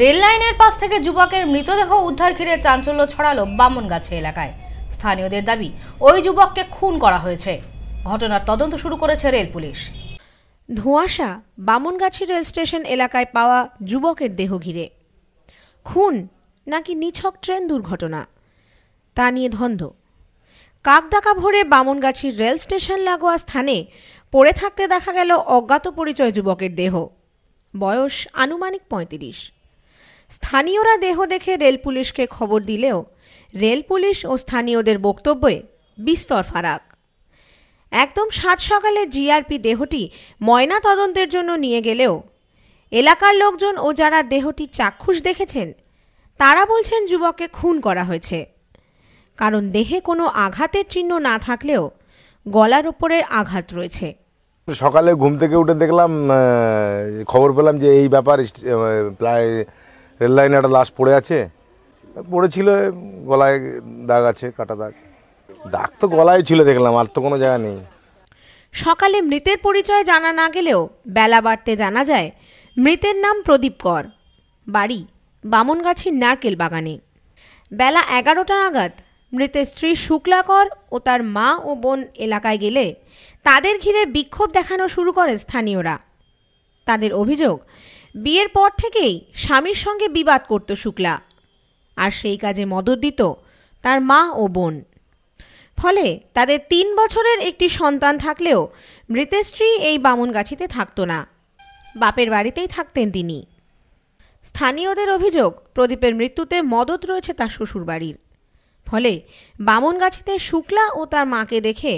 Rail লাইনের পাশ থেকে যুবকের মৃতদেহ উদ্ধার ঘিরে চাঞ্চল্য ছড়ালো বামনগাছে এলাকায় স্থানীয়দের দাবি ওই যুবককে খুন করা হয়েছে ঘটনার তদন্ত শুরু করেছে রেল পুলিশ ধোঁয়াশা বামনগাছি রেল স্টেশন এলাকায় পাওয়া যুবকের দেহ ঘিরে খুন নাকি নিছক ট্রেন দুর্ঘটনা তা নিয়ে ধন্ধ কাকদাকা ভরে বামনগাছির রেল স্টেশন লাগোয়া স্থানে পড়ে থাকতে দেখা গেল অজ্ঞাত পরিচয় যুবকের দেহ বয়স আনুমানিক পঁয়ত্রিশ স্থানীয়রা দেহ দেখে রেল পুলিশকে খবর দিলেও রেল পুলিশ ও স্থানীয়দের বক্তব্যে বিস্তর ফারাক একদম সাত সকালে জিআরপি দেহটি ময়না তদন্তের জন্য নিয়ে গেলেও এলাকার লোকজন ও যারা দেহটি চাক্ষুষ দেখেছেন তারা বলছেন যুবককে খুন করা হয়েছে কারণ দেহে কোনো আঘাতের চিহ্ন না থাকলেও গলার ওপরে আঘাত রয়েছে সকালে ঘুম থেকে উঠে দেখলাম খবর পেলাম যে এই ব্যাপার প্রায় রেল লাইনে একটা লাশ পড়ে আছে পড়েছিল গলায় দাগ আছে কাটা দাগ দাগ তো গলায় ছিল দেখলাম আর তো কোনো জায়গা নেই সকালে মৃতের পরিচয় জানা না গেলেও বেলা বাড়তে জানা যায় মৃতের নাম প্রদীপ কর বাড়ি বামনগাছির নারকেল বাগানে বেলা এগারোটা নাগাদ মৃতের স্ত্রী শুক্লা কর ও তার মা ও বোন এলাকায় গেলে তাদের ঘিরে বিক্ষোভ দেখানো শুরু করে স্থানীয়রা তাদের অভিযোগ বিয়ের পর থেকেই স্বামীর সঙ্গে বিবাদ করত শুক্লা আর সেই কাজে মদত দিত তার মা ও বোন ফলে তাদের তিন বছরের একটি সন্তান থাকলেও মৃতের স্ত্রী এই বামুনগাছিতে থাকত না বাপের বাড়িতেই থাকতেন তিনি স্থানীয়দের অভিযোগ প্রদীপের মৃত্যুতে মদত রয়েছে তার শ্বশুরবাড়ির ফলে বামনগাছিতে শুক্লা ও তার মাকে দেখে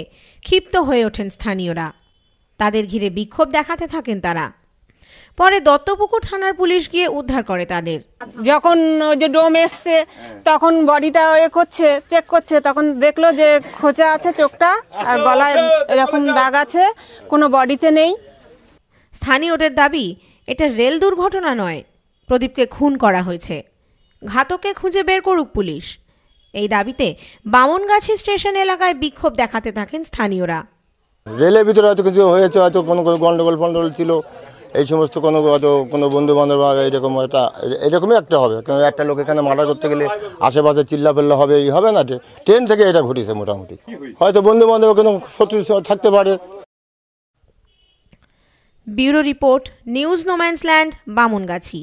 ক্ষিপ্ত হয়ে ওঠেন স্থানীয়রা তাদের ঘিরে বিক্ষোভ দেখাতে থাকেন তারা পরে দত্তপুকুর থানার পুলিশ গিয়ে উদ্ধার করে তাদের যখন ওই যে ডোম এসছে হ্যাঁ। তখন বডিটা এ করছে চেক করছে তখন দেখলো যে খোঁচা আছে চোখটা আর আচ্ছা, গলায় এরকম দাগ আছে কোনো বডিতে নেই স্থানীয়দের দাবি এটা রেল দুর্ঘটনা নয় প্রদীপকে খুন করা হয়েছে ঘাতকে খুঁজে বের করুক পুলিশ এই দাবিতে বামনগাছি স্টেশন এলাকায় বিক্ষোভ দেখাতে থাকেন স্থানীয়রা রেলের ভিতরে হয়তো কিছু হয়েছে হয়তো কোনো গন্ডগোল ফন্ডগোল ছিল এই সমস্ত কোনো হয়তো কোনো বন্ধু বান্ধব এরকম একটা এরকমই একটা হবে কারণ একটা লোক এখানে মার্ডার করতে গেলে আশেপাশে চিল্লা ফেললা হবে এই হবে না ট্রেন থেকে এটা ঘটেছে মোটামুটি হয়তো বন্ধু বান্ধব কোনো শত্রু থাকতে পারে bureau report news no man's land Bamungachhi